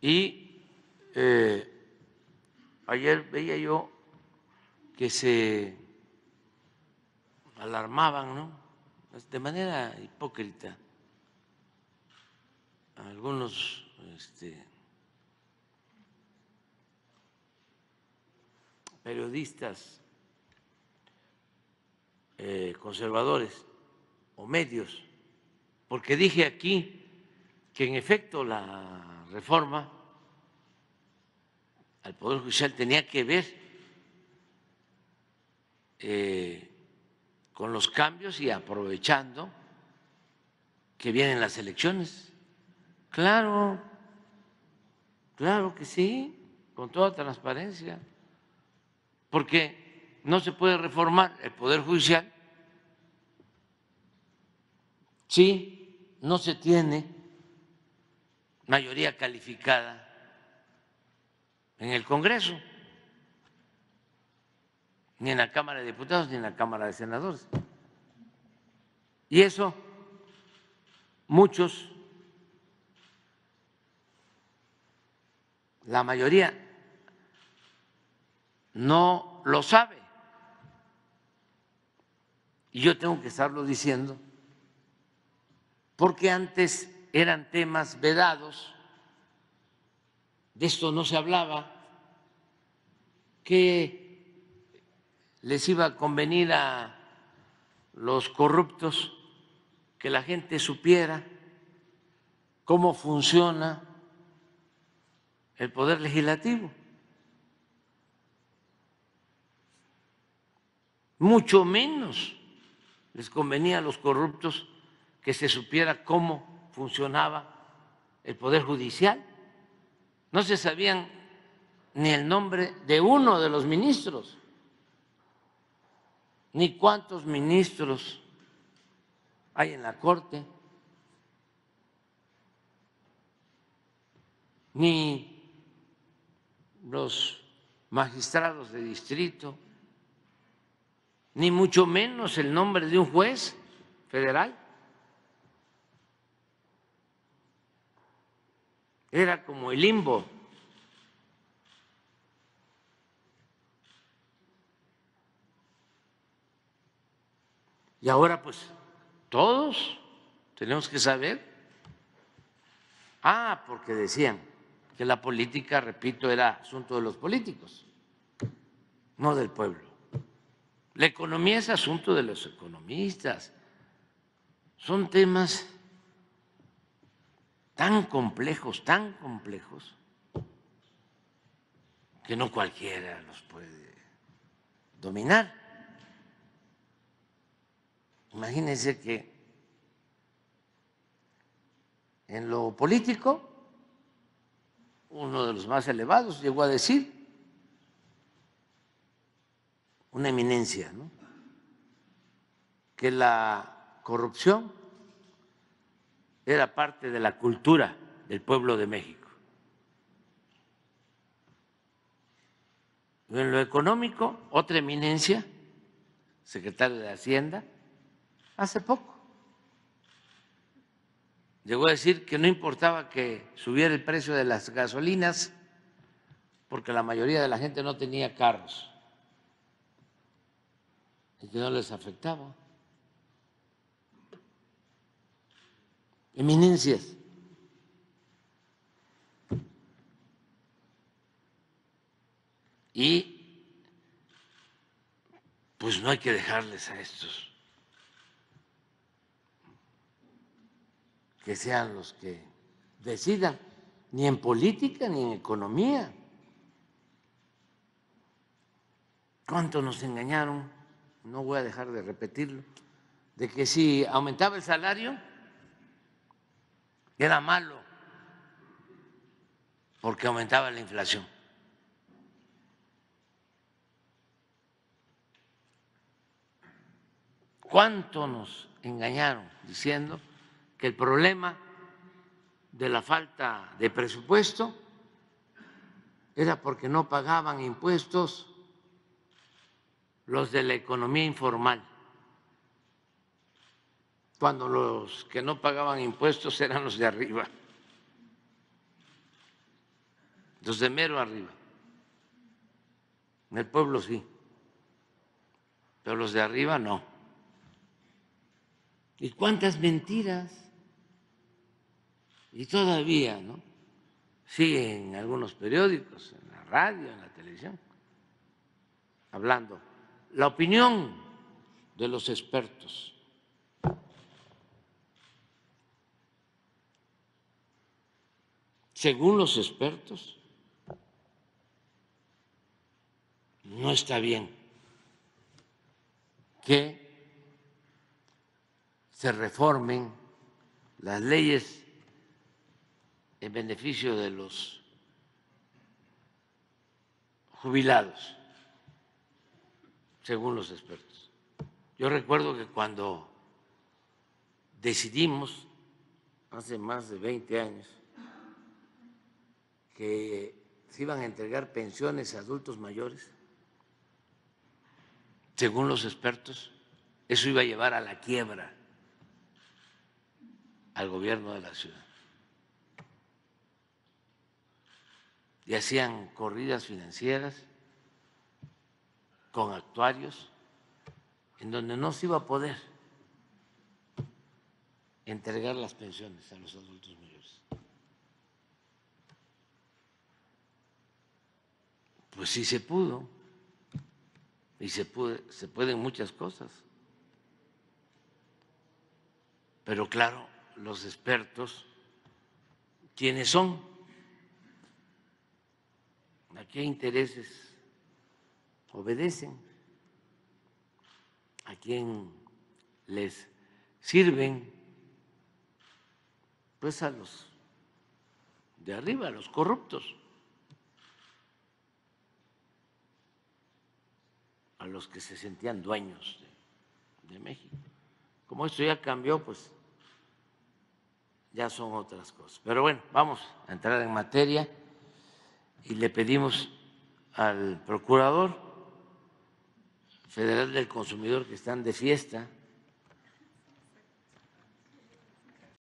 Y eh, ayer veía yo que se alarmaban, ¿no? De manera hipócrita, algunos este, periodistas eh, conservadores o medios, porque dije aquí que en efecto la reforma al Poder Judicial tenía que ver eh, con los cambios y aprovechando que vienen las elecciones. Claro, claro que sí, con toda transparencia, porque no se puede reformar el Poder Judicial si no se tiene mayoría calificada en el Congreso, ni en la Cámara de Diputados, ni en la Cámara de Senadores. Y eso muchos, la mayoría, no lo sabe. Y yo tengo que estarlo diciendo, porque antes eran temas vedados, de esto no se hablaba, que les iba a convenir a los corruptos que la gente supiera cómo funciona el poder legislativo. Mucho menos les convenía a los corruptos que se supiera cómo funcionaba el Poder Judicial. No se sabían ni el nombre de uno de los ministros, ni cuántos ministros hay en la Corte, ni los magistrados de distrito, ni mucho menos el nombre de un juez federal. era como el limbo. Y ahora pues todos tenemos que saber. Ah, porque decían que la política, repito, era asunto de los políticos, no del pueblo. La economía es asunto de los economistas. Son temas tan complejos, tan complejos, que no cualquiera los puede dominar. Imagínense que en lo político, uno de los más elevados llegó a decir, una eminencia, que la corrupción era parte de la cultura del pueblo de México. En lo económico, otra eminencia, secretario de Hacienda, hace poco llegó a decir que no importaba que subiera el precio de las gasolinas porque la mayoría de la gente no tenía carros y que no les afectaba. eminencias. Y pues no hay que dejarles a estos que sean los que decidan, ni en política ni en economía. ¿Cuánto nos engañaron? No voy a dejar de repetirlo, de que si aumentaba el salario, era malo porque aumentaba la inflación. ¿Cuánto nos engañaron diciendo que el problema de la falta de presupuesto era porque no pagaban impuestos los de la economía informal? cuando los que no pagaban impuestos eran los de arriba, los de mero arriba. En el pueblo sí, pero los de arriba no. ¿Y cuántas mentiras? Y todavía, ¿no? sí, en algunos periódicos, en la radio, en la televisión, hablando. La opinión de los expertos. según los expertos, no está bien que se reformen las leyes en beneficio de los jubilados, según los expertos. Yo recuerdo que cuando decidimos, hace más de 20 años, que se iban a entregar pensiones a adultos mayores, según los expertos, eso iba a llevar a la quiebra al gobierno de la ciudad. Y hacían corridas financieras con actuarios en donde no se iba a poder entregar las pensiones a los adultos mayores. Pues sí se pudo. Y se, puede, se pueden muchas cosas. Pero claro, los expertos, ¿ quiénes son? ¿A qué intereses obedecen? ¿A quién les sirven? Pues a los de arriba, a los corruptos. los que se sentían dueños de, de México. Como esto ya cambió, pues ya son otras cosas. Pero bueno, vamos a entrar en materia y le pedimos al procurador federal del consumidor que están de fiesta